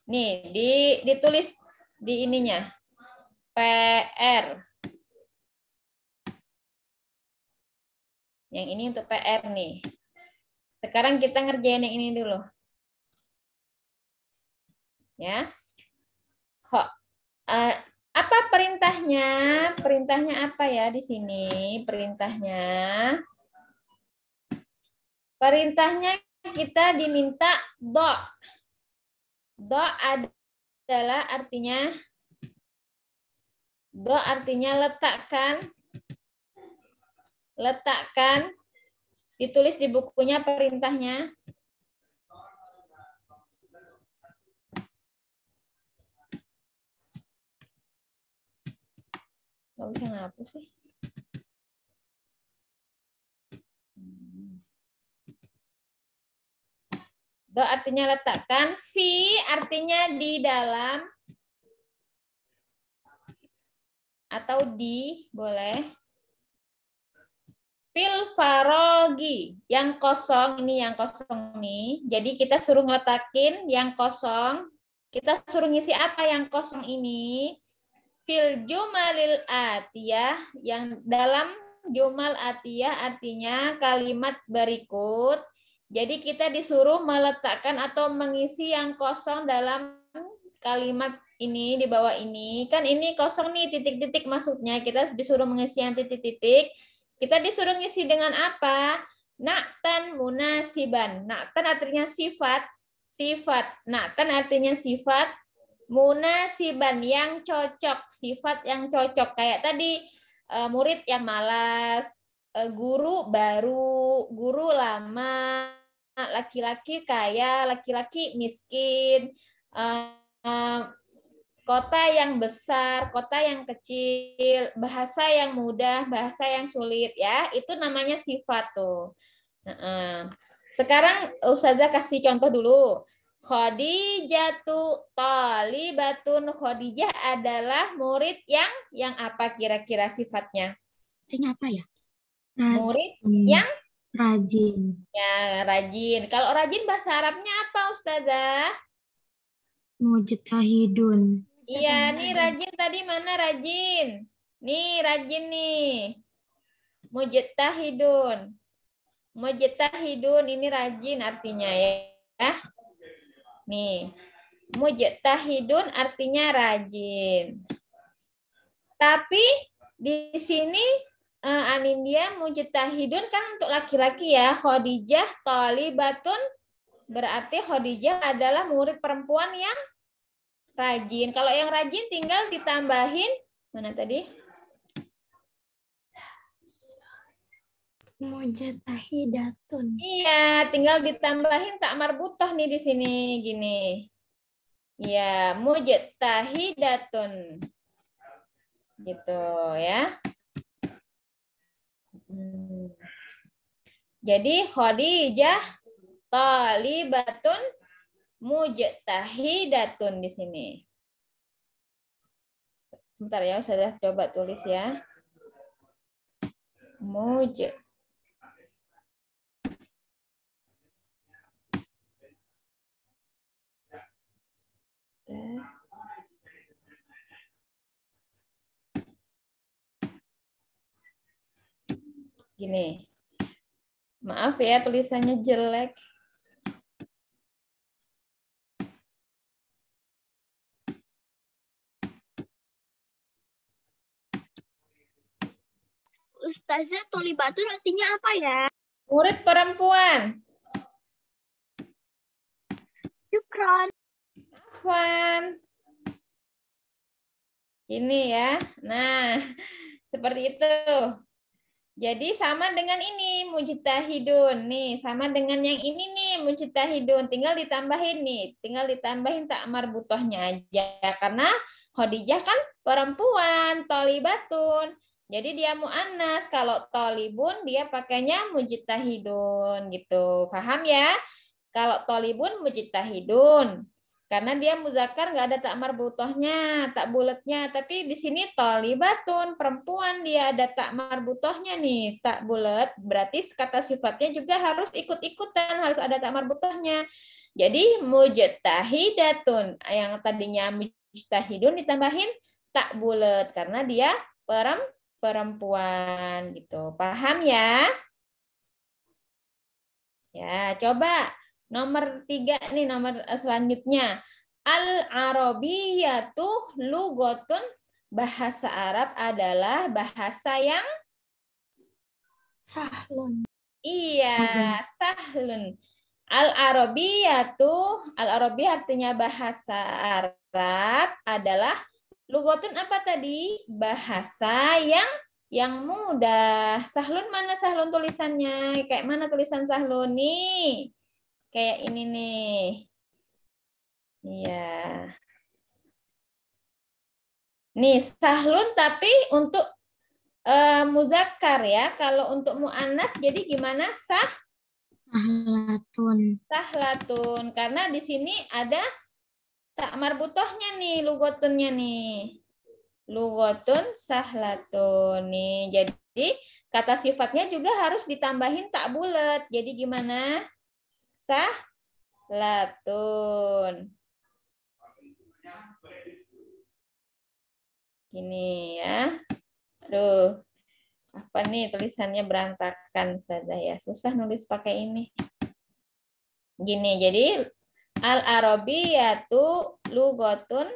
Nih, di, ditulis
di ininya PR. Yang ini untuk PR nih. Sekarang kita ngerjain yang ini dulu. Ya. Kok
uh, eh, apa perintahnya? Perintahnya apa ya di sini? Perintahnya Perintahnya kita diminta do. Do ada adalah artinya do artinya letakkan letakkan ditulis di bukunya perintahnya
nggak bisa ngapus sih Do artinya letakkan, fi artinya di dalam
atau di boleh. Fil farogi yang kosong ini yang kosong nih. Jadi kita suruh ngeletakin yang kosong. Kita suruh ngisi apa yang kosong ini? Fil jumalil atiyah yang dalam jumal atiyah artinya kalimat berikut jadi kita disuruh meletakkan atau mengisi yang kosong dalam kalimat ini di bawah ini. Kan ini kosong nih titik-titik maksudnya. Kita disuruh mengisi yang titik-titik. Kita disuruh ngisi dengan apa? Naktan munasiban. Naktan artinya sifat. Sifat. Naktan artinya sifat. Munasiban yang cocok. Sifat yang cocok. Kayak tadi e, murid yang malas, e, guru baru, guru lama, laki-laki kaya, laki-laki miskin, uh, uh, kota yang besar, kota yang kecil, bahasa yang mudah, bahasa yang sulit ya, itu namanya sifat tuh. Uh, sekarang Ustazah kasih contoh dulu. Khadijah tu talibatun Khadijah adalah murid yang yang apa kira-kira sifatnya? Sifatnya apa ya? Murid yang Rajin. Ya, rajin. Kalau rajin bahasa Arabnya apa, Ustazah?
Mujtahidun. Iya, nih rajin
tadi mana rajin? Nih, rajin nih. Mujtahidun. Mujtahidun ini rajin artinya ya. Nih. Mujtahidun artinya rajin. Tapi di sini uh, eh, Anindia mujtahidun kan untuk laki-laki ya. Khadijah batun berarti Khadijah adalah murid perempuan yang rajin. Kalau yang rajin tinggal ditambahin mana tadi? Mujtahidatun. Iya, tinggal ditambahin tak marbutoh nih di sini gini. Iya, mujtahidatun. Gitu ya. Hmm. Jadi Khadijah talibatun mujtahidatun di sini. Sebentar ya, saya coba tulis ya.
Muj Yeah. Gini. Maaf ya tulisannya jelek. Ustazah batu artinya apa ya? Murid perempuan. Syukron. Afan. Ini ya. Nah, seperti itu.
Jadi sama dengan ini mujtahidun nih, sama dengan yang ini nih mujtahidun. Tinggal ditambahin nih, tinggal ditambahin tak marbutohnya aja karena Khadijah kan perempuan, tolibatun. Jadi dia mu'annas, kalau tolibun dia pakainya mujtahidun gitu. Paham ya? Kalau tolibun mujtahidun, karena dia muzakar nggak ada tak marbutohnya, tak bulatnya. Tapi di sini tolibatun, perempuan dia ada tak marbutohnya nih, tak bulat. Berarti kata sifatnya juga harus ikut-ikutan, harus ada tak marbutohnya. Jadi mujtahidatun, yang tadinya mujtahidun ditambahin tak bulat karena dia perempuan gitu. Paham ya? Ya, coba Nomor tiga nih nomor eh, selanjutnya. Al-Arabiyatu lugotun bahasa Arab adalah bahasa yang sahlun. Iya, sahlun. Al-Arabiyatu, Al-Arabi artinya bahasa Arab adalah lugotun apa tadi? Bahasa yang yang mudah. Sahlun mana sahlun tulisannya? Kayak mana tulisan sahlun nih? kayak
ini nih. Iya. Nih, sahlun tapi untuk uh, muzakkar
ya. Kalau untuk mu'anas jadi gimana? Sah?
Sahlatun.
Sahlatun. Karena di sini ada tak marbutohnya nih, lugotunnya nih. Lugotun sahlatun. Nih, jadi kata sifatnya juga harus ditambahin tak bulat. Jadi gimana?
latun, Gini ya. Aduh. Apa nih
tulisannya berantakan saja ya. Susah nulis pakai ini. Gini, jadi al yaitu lugotun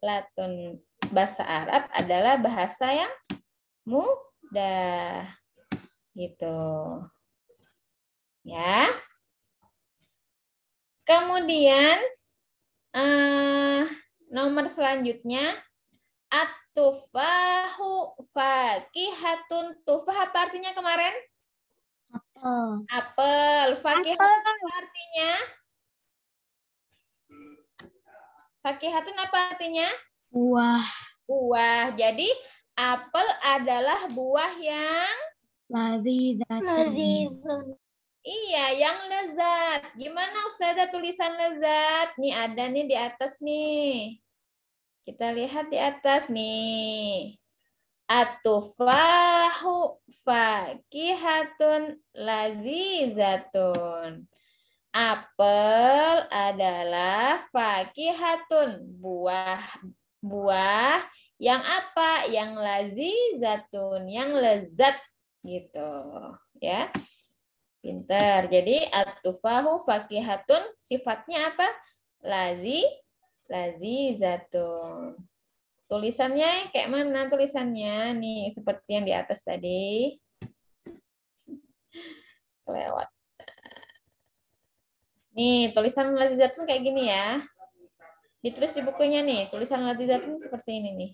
latun, Bahasa Arab adalah bahasa yang mudah. Gitu ya. Kemudian eh, nomor selanjutnya at fakihatun. Tufah apa artinya kemarin? Apel. Apel. Fakihatun kan? apa artinya? Fakihatun apa artinya? Buah. Buah. Jadi apel adalah buah yang lazizatun. Iya, yang lezat. Gimana Ustazah tulisan lezat? Nih ada nih di atas nih. Kita lihat di atas nih. Atufahu fakihatun lazizatun. Apel adalah fakihatun, buah buah yang apa? Yang lazizatun, yang lezat gitu, ya. Pinter. Jadi atufahu fakihatun sifatnya apa? Lazi lazizatun. Tulisannya kayak mana tulisannya? Nih, seperti yang di atas tadi. Lewat. Nih, tulisan lazizatun kayak gini ya. Ditulis di bukunya nih,
tulisan lazizatun seperti ini nih.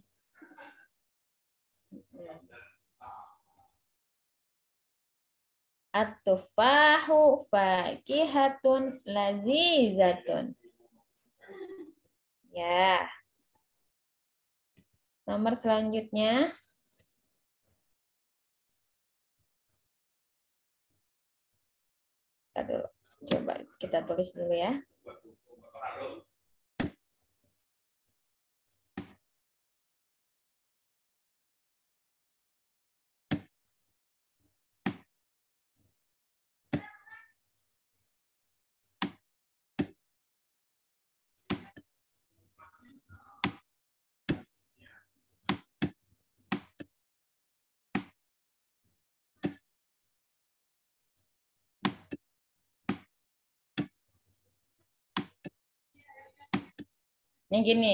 At-tufahu fakihatun lazizatun. Ya. Nomor selanjutnya. Aduh, Coba kita tulis dulu ya. Ini gini.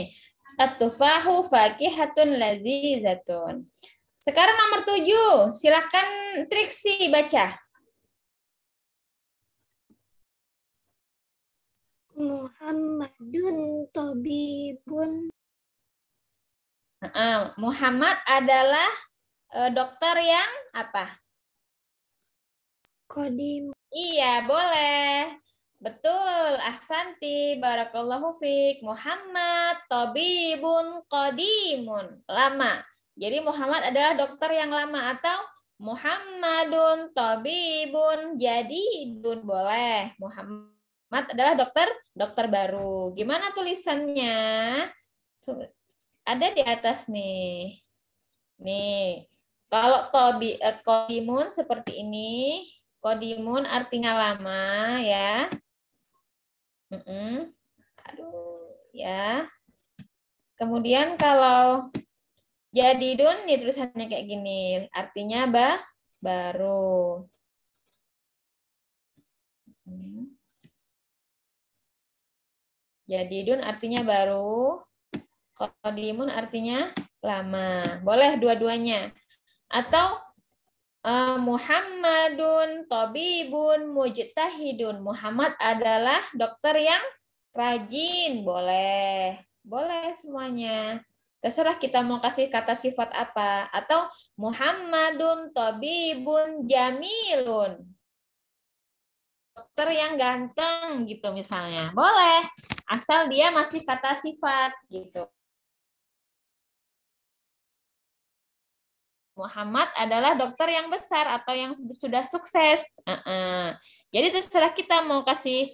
At-tufahu fakihatun lazizatun. Sekarang nomor tujuh,
silakan Triksi baca. Muhammadun tobibun.
Muhammad adalah e, dokter yang apa? Kodim. Iya, boleh. Betul, Ahsanti, Barakallahu Fik, Muhammad, Tobibun, Kodimun, lama. Jadi Muhammad adalah dokter yang lama atau Muhammadun, Tobibun, dun boleh. Muhammad adalah dokter, dokter baru. Gimana tulisannya? Ada di atas nih. Nih, kalau Tobi, eh, Kodimun seperti ini, Kodimun artinya lama ya. Mm -mm. Aduh, ya. Kemudian kalau jadi dun, nih tulisannya kayak gini. Artinya
bah, baru. Mm-hmm. Jadi dun artinya baru.
Kodimun artinya lama. Boleh dua-duanya. Atau Eh, Muhammadun tabibun mujtahidun. Muhammad adalah dokter yang rajin. Boleh. Boleh semuanya. Terserah kita mau kasih kata sifat apa atau Muhammadun tabibun jamilun. Dokter yang
ganteng gitu misalnya. Boleh. Asal dia masih kata sifat gitu. Muhammad adalah dokter yang besar atau yang sudah sukses. Uh -uh. Jadi terserah kita mau kasih.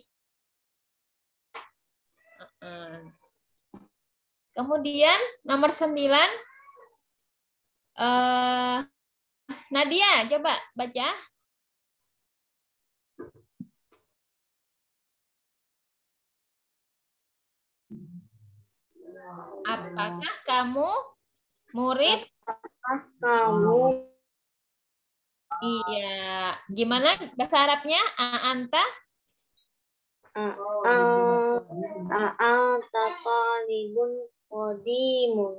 Uh -uh. Kemudian nomor sembilan, uh, Nadia coba baca. Apakah kamu murid apakah kamu
Iya, gimana bahasa Arabnya? Anta? Anta oh, iya, iya. talibun qadimun.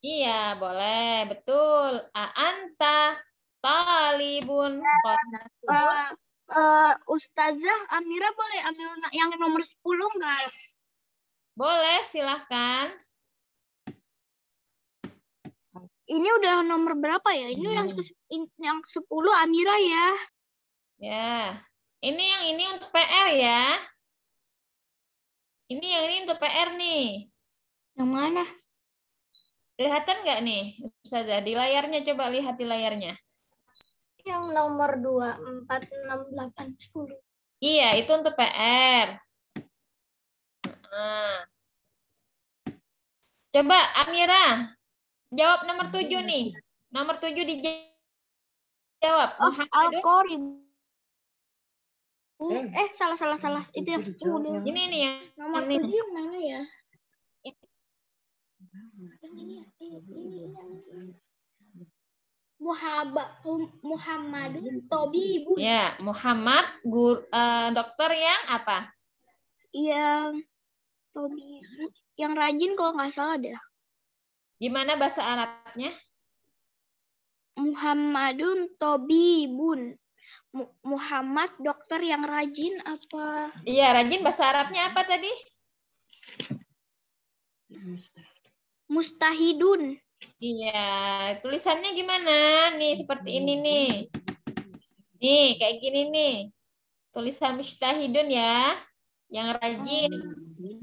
Iya, boleh. Betul. Anta talibun qadimun. Uh, Ustazah Amira boleh
ambil yang nomor 10 enggak? Boleh, silahkan. Ini udah nomor berapa ya? Ini hmm. yang
yang
10 Amira ya. Ya. Ini yang ini untuk PR ya. Ini yang ini untuk PR nih. Yang mana?
Kelihatan nggak nih? Saja di layarnya coba lihat di layarnya.
Yang nomor 2 4 6 8 10.
Iya, itu untuk PR. Nah. Coba Amira, Jawab nomor tujuh nih. Nomor tujuh dijawab. Oh, Al-Qori. Eh. eh, salah, salah, salah.
Itu yang sepuluh. Ini ini ya. Nomor tujuh yang mana ya?
Muhammad um, Muhammad Tobi Ibu. Ya, Muhammad guru, uh, eh, dokter yang apa?
Yang Tobi yang rajin kalau nggak salah deh. Gimana bahasa Arabnya? Muhammadun Tobibun. Muhammad dokter yang rajin apa?
Iya, rajin bahasa Arabnya apa tadi? Mustahidun. Iya, tulisannya gimana? Nih, seperti ini nih. Nih, kayak gini nih. Tulisan mustahidun ya, yang rajin. Oh, iya.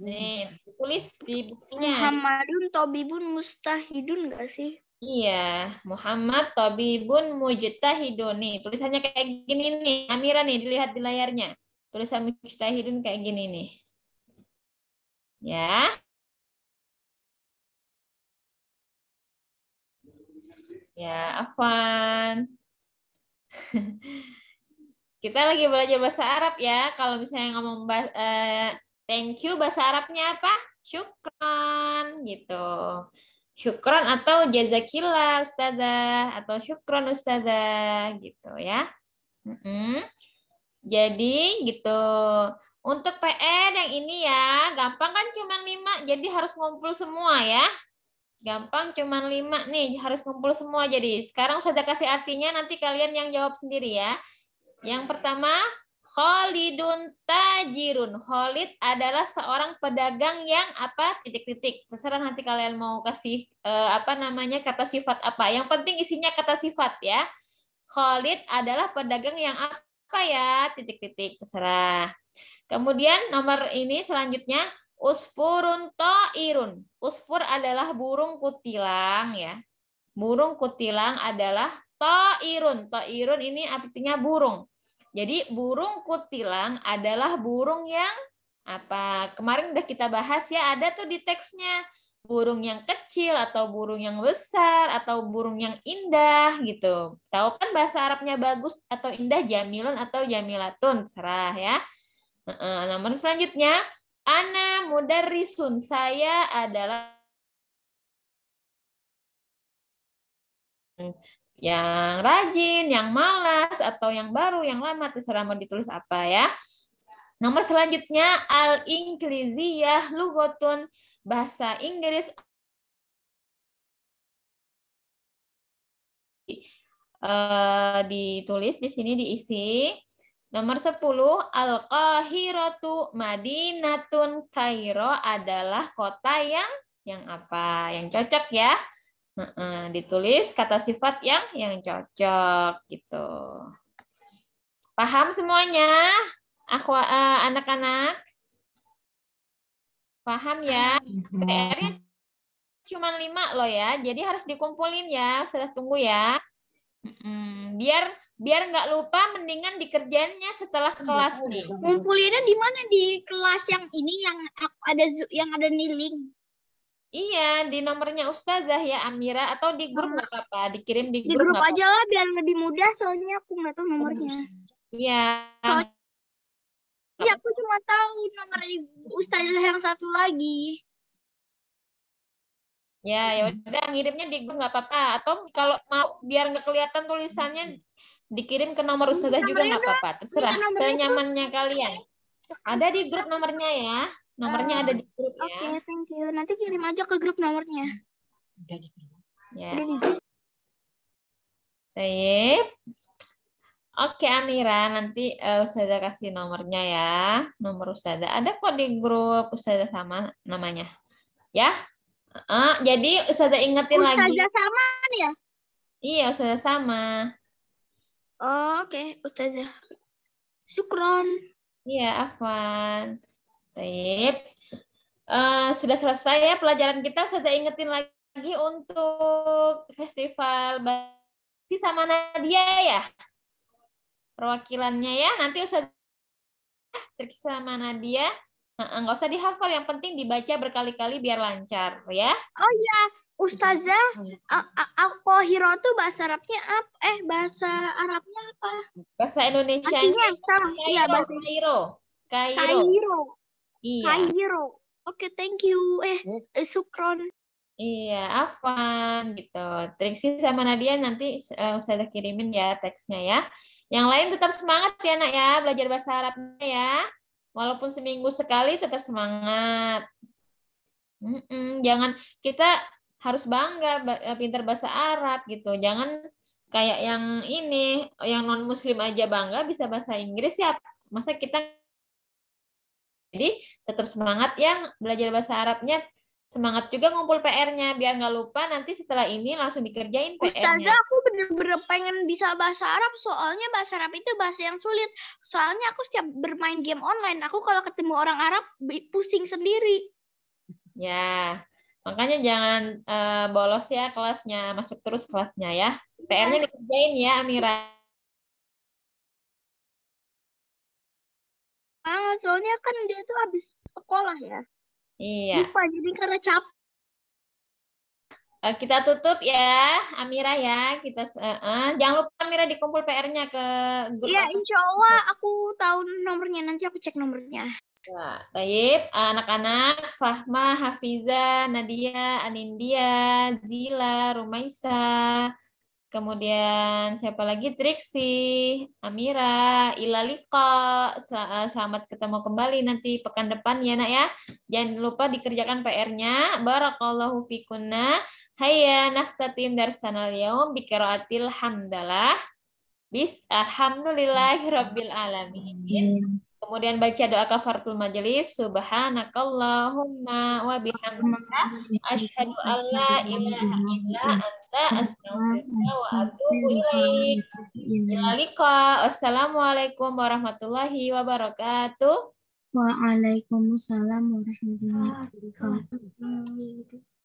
Nih, tulis di bukunya.
Muhammadun Tobibun Mustahidun gak sih?
Iya, Muhammad Tobibun Mujtahidun. Nih, tulisannya kayak gini nih. Amira nih, dilihat di layarnya.
Tulisan Mujtahidun kayak gini nih. Ya. Ya, Afan. Kita lagi belajar bahasa Arab
ya. Kalau misalnya ngomong bahasa, eh, Thank you bahasa Arabnya apa? Syukron gitu. Syukron atau jazakillah ustazah atau syukron ustazah gitu ya. Mm -hmm. Jadi gitu. Untuk PR yang ini ya, gampang kan cuma lima. jadi harus ngumpul semua ya. Gampang cuma lima nih, harus ngumpul semua. Jadi sekarang saya kasih artinya, nanti kalian yang jawab sendiri ya. Yang pertama, Khalidun tajirun. Khalid adalah seorang pedagang yang apa titik-titik. Terserah nanti kalian mau kasih eh, apa namanya kata sifat apa. Yang penting isinya kata sifat ya. Khalid adalah pedagang yang apa ya titik-titik terserah. Kemudian nomor ini selanjutnya usfurun ta'irun. Usfur adalah burung kutilang ya. Burung kutilang adalah ta'irun. Ta'irun ini artinya burung. Jadi burung kutilang adalah burung yang apa? Kemarin udah kita bahas ya, ada tuh di teksnya burung yang kecil atau burung yang besar atau burung yang indah gitu. Tahu kan bahasa Arabnya bagus atau indah jamilun atau jamilatun, serah
ya. Nomor selanjutnya, Ana mudarrisun, saya adalah yang rajin, yang malas, atau yang baru, yang lama, terserah mau ditulis apa ya. Nomor selanjutnya, al-inkliziyah lugotun bahasa Inggris uh, ditulis di sini diisi. Nomor 10,
Al-Qahiratu Madinatun Kairo adalah kota yang yang apa? Yang cocok ya ditulis kata sifat yang yang cocok gitu. Paham semuanya? Aku eh, anak-anak? Paham ya? pr cuma lima loh ya. Jadi harus dikumpulin ya. Sudah tunggu ya. Biar biar nggak lupa mendingan dikerjainnya setelah kan kelas nih. Kumpulinnya di mana di kelas yang ini yang ada yang ada nih link? Iya, di nomornya Ustazah ya Amira atau di grup ah. nggak apa-apa, dikirim di, di grup. Di grup aja
lah biar lebih mudah soalnya aku nggak tahu nomornya.
Iya.
Iya, aku cuma tahu nomor Ustazah yang satu lagi. Ya, ya udah ngirimnya di grup nggak apa-apa atau kalau mau biar
nggak kelihatan tulisannya dikirim ke nomor Ustazah juga nggak apa-apa, terserah. Senyamannya
kalian. Ada di grup nomornya ya. Nomornya uh, ada di grup okay, ya. Oke, okay,
thank you. Nanti kirim aja ke grup nomornya. Udah
di grup. Ya. Udah di grup. Oke Amira, nanti uh, Ustazah kasih nomornya ya. Nomor Ustazah. Ada kok di grup Ustazah sama namanya. Ya? Uh, jadi Ustazah ingetin Ustazah lagi. Ustazah sama ya? Iya, Ustazah sama. Oh, Oke, okay. Ustazah. Syukron. Iya, Afwan. Baik. Uh, eh, sudah selesai ya pelajaran kita. Saya ingetin lagi untuk festival basi sama Nadia ya. Perwakilannya ya. Nanti usah Trik sama Nadia. Nggak usah dihafal, yang penting dibaca berkali-kali biar lancar ya. Oh iya, Ustazah, aku iya. Hiro tuh bahasa Arabnya
apa? Eh, bahasa Arabnya apa? Bahasa Indonesia. Artinya, salah. Iya, bahasa Kairo.
Kairo. Kairo. Iya. Kairo.
Oke, okay, thank you. Eh,
eh Sukron. Iya, Afan gitu. Triksi sama Nadia nanti uh, eh, saya kirimin ya teksnya ya. Yang lain tetap semangat ya nak ya, belajar bahasa Arabnya ya. Walaupun seminggu sekali tetap semangat. Mm -mm, jangan kita harus bangga eh, pintar bahasa Arab gitu. Jangan kayak yang ini, yang non Muslim aja bangga bisa bahasa Inggris ya. Masa kita jadi tetap semangat ya belajar bahasa Arabnya. Semangat juga ngumpul PR-nya biar nggak lupa nanti setelah ini langsung dikerjain PR-nya. Ustazah, aku bener-bener
pengen bisa bahasa Arab soalnya bahasa Arab itu bahasa yang sulit. Soalnya aku setiap bermain game online, aku kalau ketemu orang Arab pusing sendiri.
Ya,
makanya jangan uh, bolos ya kelasnya, masuk terus kelasnya ya. Iya. PR-nya dikerjain ya Amira. banget ah, soalnya kan dia tuh habis sekolah ya iya lupa jadi karena capek uh, kita tutup ya Amira ya kita uh,
uh. jangan lupa Amira dikumpul PR-nya ke grup ya insya Allah aku tahu nomornya
nanti aku cek nomornya
Nah, baik, eh, anak-anak, Fahma, Hafiza, Nadia, Anindia, Zila, Rumaisa, Kemudian siapa lagi? Triksi, Amira, Ilaliko. Eh, selamat ketemu kembali nanti pekan depan ya nak ya. Jangan lupa dikerjakan PR-nya. Barakallahu fikunna. Hayya naktatim darsanal yaum atil hamdalah. Bis alhamdulillahi alamin. Kemudian baca doa kafaratul majelis. Subhanakallahumma wa bihamdika asyhadu an la ilaha
illa anta astaghfiruka wa
atubu ilaik. Wassalamualaikum warahmatullahi
wabarakatuh. Waalaikumsalam warahmatullahi wabarakatuh.